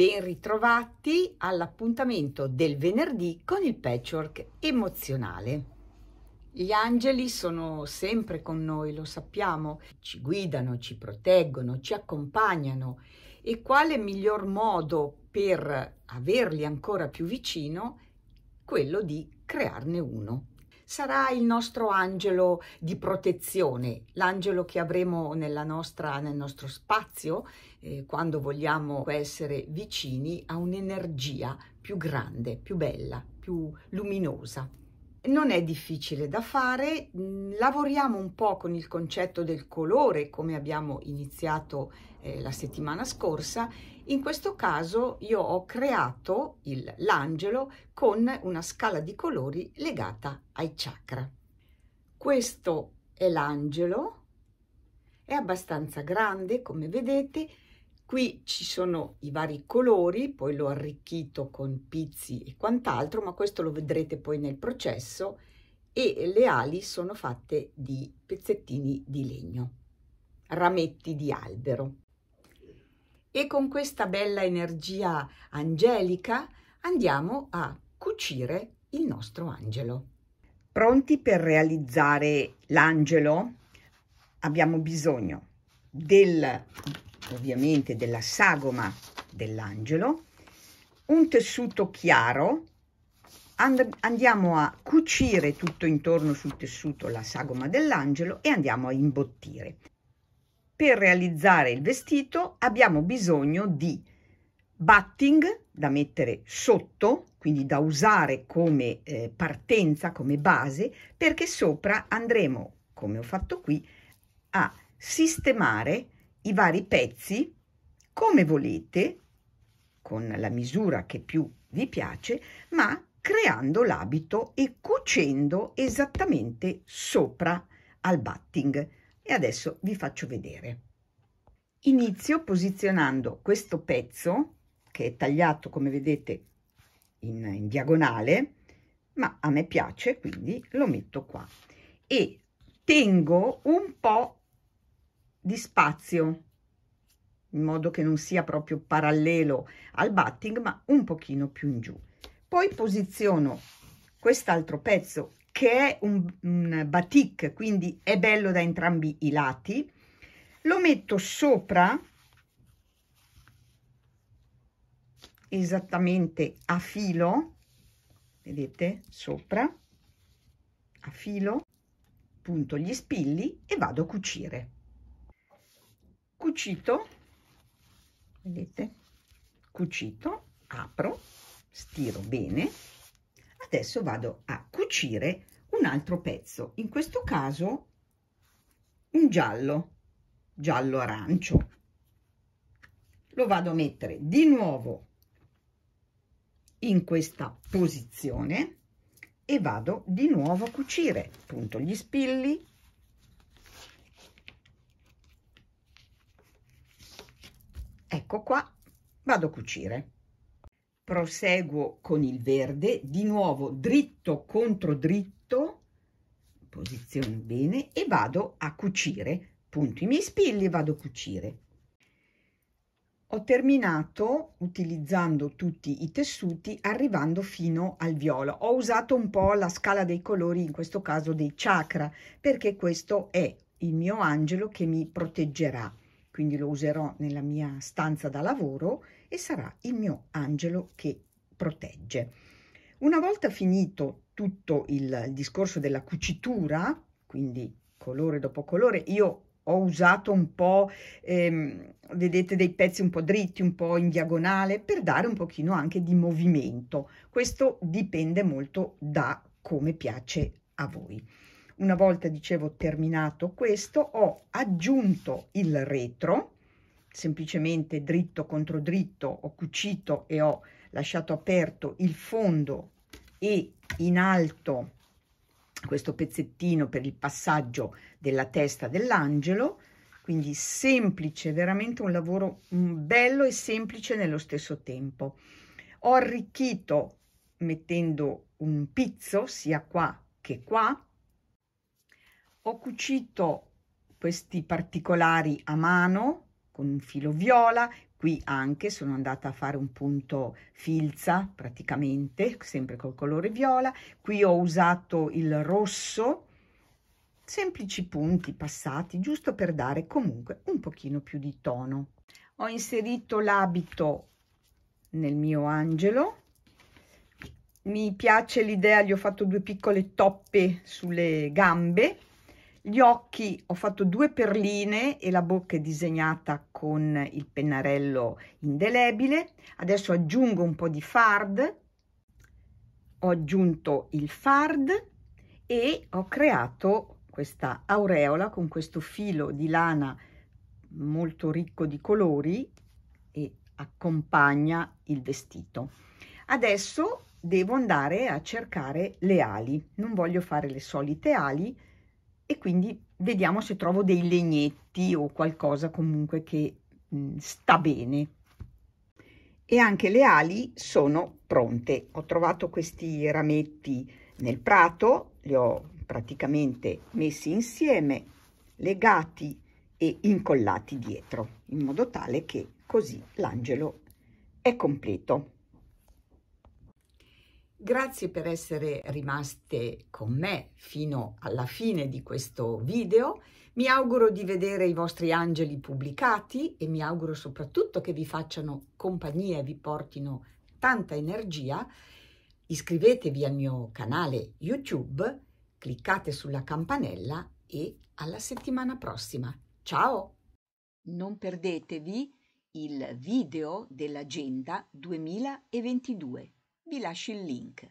Ben ritrovati all'appuntamento del venerdì con il patchwork emozionale. Gli angeli sono sempre con noi, lo sappiamo, ci guidano, ci proteggono, ci accompagnano e quale miglior modo per averli ancora più vicino quello di crearne uno sarà il nostro angelo di protezione, l'angelo che avremo nostra, nel nostro spazio eh, quando vogliamo essere vicini a un'energia più grande, più bella, più luminosa non è difficile da fare, mm, lavoriamo un po' con il concetto del colore come abbiamo iniziato eh, la settimana scorsa, in questo caso io ho creato il, l'angelo con una scala di colori legata ai chakra. Questo è l'angelo, è abbastanza grande come vedete, Qui ci sono i vari colori, poi l'ho arricchito con pizzi e quant'altro, ma questo lo vedrete poi nel processo, e le ali sono fatte di pezzettini di legno, rametti di albero. E con questa bella energia angelica andiamo a cucire il nostro angelo. Pronti per realizzare l'angelo? Abbiamo bisogno del ovviamente della sagoma dell'angelo, un tessuto chiaro, And andiamo a cucire tutto intorno sul tessuto la sagoma dell'angelo e andiamo a imbottire. Per realizzare il vestito abbiamo bisogno di batting da mettere sotto, quindi da usare come eh, partenza, come base, perché sopra andremo, come ho fatto qui, a sistemare i vari pezzi come volete, con la misura che più vi piace, ma creando l'abito e cucendo esattamente sopra al batting. E adesso vi faccio vedere. Inizio posizionando questo pezzo, che è tagliato come vedete in, in diagonale, ma a me piace, quindi lo metto qua. E tengo un po' di spazio, in modo che non sia proprio parallelo al batting, ma un pochino più in giù. Poi posiziono quest'altro pezzo che è un, un batik, quindi è bello da entrambi i lati, lo metto sopra esattamente a filo, vedete, sopra, a filo, punto gli spilli e vado a cucire cucito vedete cucito apro stiro bene adesso vado a cucire un altro pezzo in questo caso un giallo giallo arancio lo vado a mettere di nuovo in questa posizione e vado di nuovo a cucire punto gli spilli Ecco qua, vado a cucire. Proseguo con il verde, di nuovo dritto contro dritto, posiziono bene e vado a cucire. Punto i miei spilli e vado a cucire. Ho terminato utilizzando tutti i tessuti arrivando fino al viola. Ho usato un po' la scala dei colori, in questo caso dei chakra, perché questo è il mio angelo che mi proteggerà quindi lo userò nella mia stanza da lavoro e sarà il mio angelo che protegge. Una volta finito tutto il, discorso della cucitura, quindi colore dopo colore, io ho usato un po', ehm, vedete, dei pezzi un po' dritti, un po' in diagonale, per dare un pochino anche di movimento. Questo dipende molto da come piace a voi una volta dicevo terminato questo ho aggiunto il retro semplicemente dritto contro dritto ho cucito e ho lasciato aperto il fondo e in alto questo pezzettino per il passaggio della testa dell'angelo quindi semplice veramente un lavoro mm, bello e semplice nello stesso tempo ho arricchito mettendo un pizzo sia qua che qua ho cucito questi particolari a mano con un filo viola qui anche sono andata a fare un punto filza praticamente sempre col colore viola qui ho usato il rosso semplici punti passati giusto per dare comunque un pochino più di tono ho inserito l'abito nel mio angelo mi piace l'idea gli ho fatto due piccole toppe sulle gambe gli occhi ho fatto due perline e la bocca è disegnata con il pennarello indelebile. Adesso aggiungo un po' di fard, ho aggiunto il fard e ho creato questa aureola con questo filo di lana molto ricco di colori e accompagna il vestito. Adesso devo andare a cercare le ali, non voglio fare le solite ali, e quindi vediamo se trovo dei legnetti o qualcosa comunque che mh, sta bene e anche le ali sono pronte ho trovato questi rametti nel prato li ho praticamente messi insieme legati e incollati dietro in modo tale che così l'angelo è completo Grazie per essere rimaste con me fino alla fine di questo video. Mi auguro di vedere i vostri angeli pubblicati e mi auguro soprattutto che vi facciano compagnia e vi portino tanta energia. Iscrivetevi al mio canale YouTube, cliccate sulla campanella e alla settimana prossima. Ciao! Non perdetevi il video dell'Agenda 2022 vi lascio il link.